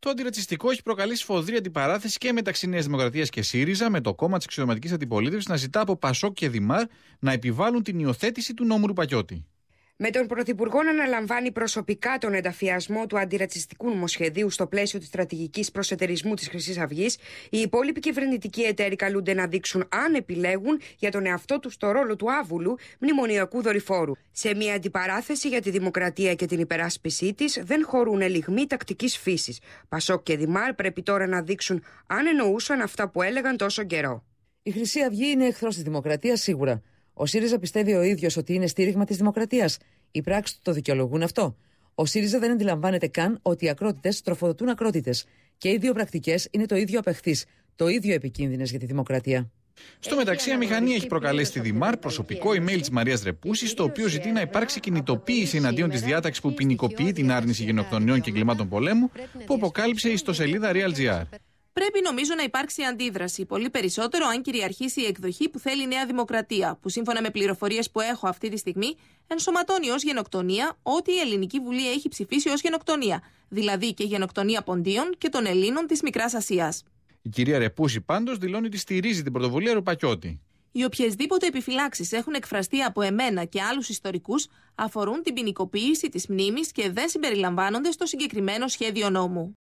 το αντιρατσιστικό έχει προκαλέσει φοδρή αντιπαράθεση και μεταξύ Νέας Δημοκρατίας και ΣΥΡΙΖΑ, με το κόμμα της αξιωματικής αντιπολίτευσης να ζητά από Πασόκ και Δημάρ να επιβάλλουν την υιοθέτηση του νόμου Ρουπακιώτη. Με τον Πρωθυπουργό να αναλαμβάνει προσωπικά τον ενταφιασμό του αντιρατσιστικού νομοσχεδίου στο πλαίσιο της στρατηγικής προσετερισμού της Χρυσής Αυγής, οι υπόλοιποι κυβερνητικοί εταίροι καλούνται να δείξουν αν επιλέγουν για τον εαυτό τους το ρόλο του άβουλου μνημονιακού δορυφόρου. Σε μια αντιπαράθεση για τη δημοκρατία και την υπεράσπιση της, δεν χωρούν ελιγμοί τακτικής φύσης. Πασόκ και Δημάρ πρέπει τώρα να δείξουν αν εννοούσαν αυτά που έλεγαν τόσο καιρό. Η Χρυσή Αυγή είναι εχθρός της δημοκρατίας σίγουρα. Ο ΣΥΡΙΖΑ πιστεύει ο ίδιος ότι είναι στήριγμα της δημοκρατίας. Οι πράξεις του το δικαιολογούν αυτό. Ο ΣΥΡΙΖΑ δεν αντιλαμβάνεται καν ότι οι ακρότητες τροφοδοτούν ακρότητες. Και οι δύο πρακτικές είναι το ίδιο απεχθείς, το ίδιο επικίνδυνες για τη δημοκρατία. Στο μεταξύ, η μηχανή έχει προκαλέσει στη Δημάρ προσωπικό email της Μαρίας Ρεπούση, το οποίο ζητεί να υπάρξει κινητοποίηση εναντίον της διάταξης που ποινικοποιεί την άρνηση γενοκτονιών και εγκλημάτων πολέμου, που αποκάλυψε η ιστοσελίδα RealGR. Πρέπει νομίζω να υπάρξει αντίδραση. Πολύ περισσότερο αν κυριαρχήσει η εκδοχή που θέλει η Νέα Δημοκρατία, που σύμφωνα με πληροφορίες που έχω αυτή τη στιγμή, ενσωματώνει ως γενοκτονία ό,τι η Ελληνική Βουλή έχει ψηφίσει ως γενοκτονία. Δηλαδή και γενοκτονία ποντίων και των Ελλήνων της Μικράς Ασίας. Η κυρία Ρεπούση πάντως δηλώνει ότι στηρίζει την πρωτοβουλία Ρουπακιώτη. Οι οποιασδήποτε επιφυλάξεις έχουν εκφραστεί από εμένα και άλλους ιστορικούς αφορούν την ποινικοποίηση της μνήμης και δεν συμπεριλαμβάνονται στο συγκεκριμένο σχέδιο νόμου.